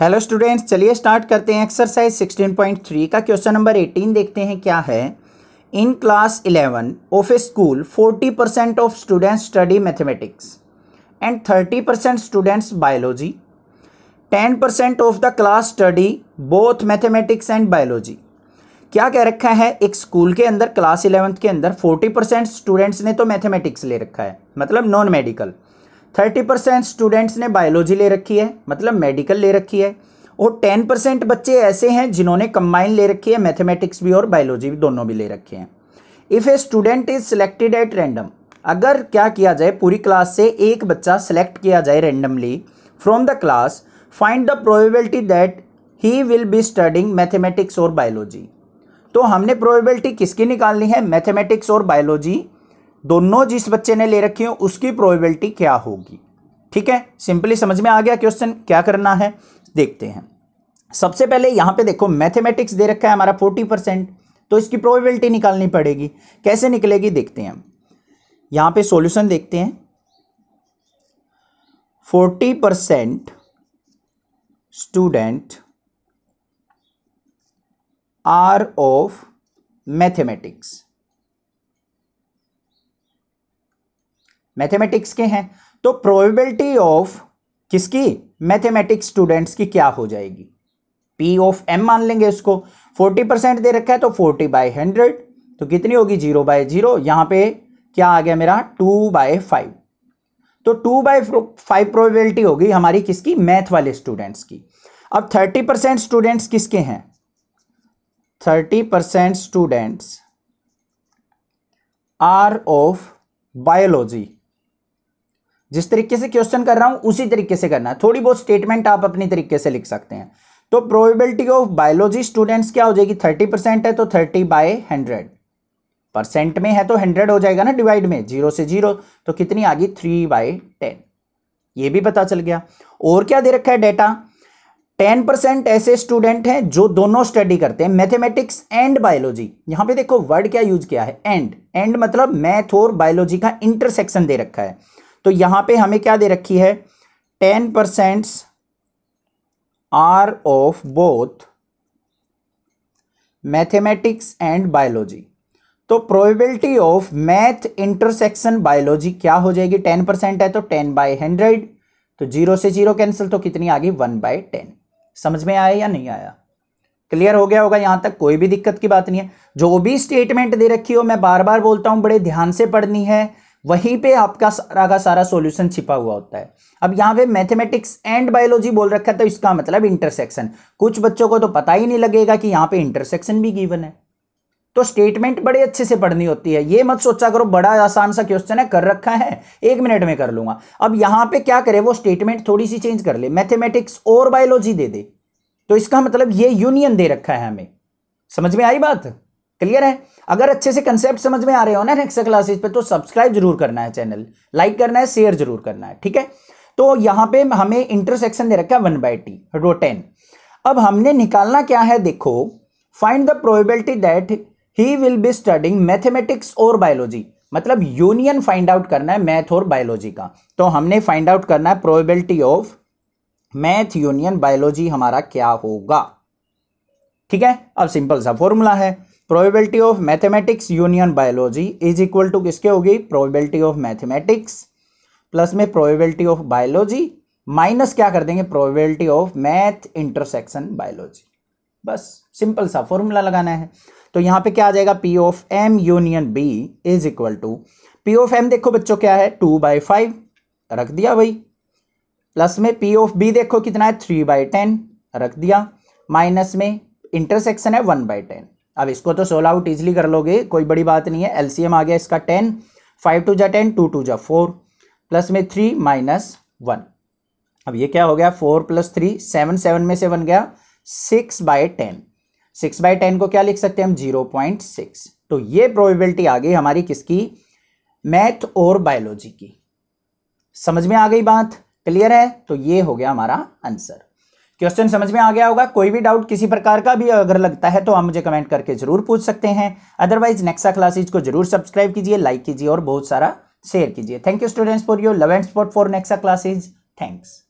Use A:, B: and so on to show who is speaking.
A: hello students चलिए start करते हैं एक्सरसाइज 16.3 का क्वेश्चन नंबर 18 देखते हैं क्या है in class 11 of a school 40 percent of students study mathematics and 30 percent students biology 10 percent of the class study both mathematics and biology क्या कह रखा है एक स्कूल के अंदर क्लास इलेवंथ के अंदर 40 परसेंट स्टूडेंट्स ने तो मैथमेटिक्स ले रखा है मतलब non medical thirty percent students ने बायोलॉजी ले रखी है मतलब मेडिकल ले रखी है और टेन परसेंट बच्चे ऐसे हैं जिन्होंने कंबाइन ले रखी है मैथमेटिक्स भी और बायोलॉजी भी दोनों भी ले रखे हैं if a student is selected at random अगर क्या किया जाए पूरी क्लास से एक बच्चा सेलेक्ट किया जाए randomly from the class find the probability that he will be studying mathematics और बायोलॉजी तो हमने प्रोबेबिलिटी किसकी निकालनी है मैथमेटिक्स और बायोलॉजी दोनों जिस बच्चे ने ले रखी हो उसकी प्रोबेबिलिटी क्या होगी ठीक है सिंपली समझ में आ गया क्वेश्चन क्या करना है देखते हैं सबसे पहले यहां पे देखो मैथमेटिक्स दे रखा है हमारा फोर्टी परसेंट तो इसकी प्रोबेबिलिटी निकालनी पड़ेगी कैसे निकलेगी देखते हैं यहां पे सॉल्यूशन देखते हैं forty percent student are of mathematics mathematics के हैं तो प्रोबेबिलिटी ऑफ किसकी मैथमेटिक्स स्टूडेंट्स की क्या हो जाएगी पी ऑफ एम मान लेंगे उसको फोर्टी परसेंट दे रखा है तो फोर्टी बाई हंड्रेड तो कितनी होगी जीरो बाय जीरो यहाँ पे क्या आ गया मेरा टू बाय फाइव तो टू बाय फाइव प्रोबेबिलिटी होगी हमारी किसकी मैथ वाले स्टूडेंट्स की अब थर्टी परसेंट स्टूडेंट्स किसके हैं thirty percent students are of biology जिस तरीके से क्वेश्चन कर रहा हूं उसी तरीके से करना है थोड़ी बहुत स्टेटमेंट आप अपनी तरीके से लिख सकते हैं तो प्रोबेबिलिटी ऑफ बायोलॉजी स्टूडेंट्स क्या हो जाएगी थर्टी परसेंट है तो थर्टी बाय हंड्रेड परसेंट में है तो हंड्रेड हो जाएगा ना डिवाइड में जीरो से जीरो तो कितनी आ गई थ्री बाय टेन ये भी पता चल गया और क्या दे रखा है डेटा टेन परसेंट ऐसे स्टूडेंट हैं जो दोनों स्टडी करते हैं मैथमेटिक्स एंड बायोलॉजी यहां पे देखो वर्ड क्या यूज किया है एंड एंड मतलब मैथ और बायोलॉजी का इंटरसेक्शन दे रखा है तो यहां पे हमें क्या दे रखी है ten percent are of both mathematics and biology तो probability of math intersection biology क्या हो जाएगी टेन परसेंट है तो टेन बाय हंड्रेड तो जीरो से जीरो कैंसिल तो कितनी आ गई वन बाय टेन समझ में आया या नहीं आया क्लियर हो गया होगा यहां तक कोई भी दिक्कत की बात नहीं है जो भी स्टेटमेंट दे रखी हो मैं बार बार बोलता हूं बड़े ध्यान से पढ़नी है वहीं पे आपका सारा का सारा सॉल्यूशन छिपा हुआ होता है अब यहाँ पे मैथमेटिक्स एंड बायोलॉजी बोल रखा है तो इसका मतलब इंटरसेक्शन कुछ बच्चों को तो पता ही नहीं लगेगा कि यहाँ पे इंटरसेक्शन भी गिवन है तो स्टेटमेंट बड़े अच्छे से पढ़नी होती है ये मत सोचा करो बड़ा आसान सा क्वेश्चन है कर रखा है एक मिनट में कर लूंगा अब यहां पे क्या करे वो स्टेटमेंट थोड़ी सी चेंज कर ले मैथमेटिक्स और बायोलॉजी दे दे तो इसका मतलब ये यूनियन दे रखा है हमें समझ में आई बात क्लियर है अगर अच्छे से कंसेप्ट समझ में आ रहे हो ना नेक्स्ट क्लासेज पे तो सब्सक्राइब जरूर करना है चैनल लाइक करना है शेयर जरूर करना है ठीक है तो यहां पे हमें इंटरसेक्शन दे रखा है वन बाई टी रोटेन अब हमने निकालना क्या है देखो find the probability that he will be studying mathematics और बायोलॉजी मतलब यूनियन फाइंड आउट करना है मैथ और बायोलॉजी का तो हमने फाइंड आउट करना है probability of math union biology हमारा क्या होगा ठीक है अब सिंपल सा फॉर्मूला है probability of mathematics union biology is equal to किसके होगी प्रोबेबिलिटी ऑफ मैथमेटिक्स प्लस में प्रोबेबिलिटी ऑफ बायोलॉजी माइनस क्या कर देंगे probability of math intersection biology बस सिंपल सा फॉर्मूला लगाना है तो यहाँ पे क्या आ जाएगा P of M union B is equal to P of M देखो बच्चों क्या है टू बाई फाइव रख दिया भाई प्लस में पी ऑफ बी देखो कितना है थ्री बाई टेन रख दिया माइनस में इंटरसेक्शन है वन बाई टेन अब इसको तो सोल आउट ईजिली कर लोगे कोई बड़ी बात नहीं है एलसीएम आ गया इसका टेन फाइव टू जा टेन टू टू जा फोर प्लस में थ्री माइनस वन अब ये क्या हो गया four plus three seven seven में से बन गया six by ten six by ten को क्या लिख सकते हैं हम जीरो पॉइंट सिक्स तो ये प्रोबेबिलिटी आ गई हमारी किसकी मैथ और बायोलॉजी की समझ में आ गई बात क्लियर है तो ये हो गया हमारा आंसर क्वेश्चन समझ में आ गया होगा कोई भी डाउट किसी प्रकार का भी अगर लगता है तो आप मुझे कमेंट करके जरूर पूछ सकते हैं अदरवाइज नेक्सा क्लासेज को जरूर सब्सक्राइब कीजिए लाइक कीजिए और बहुत सारा शेयर कीजिए thank you students for your love and for Nexa classes thanks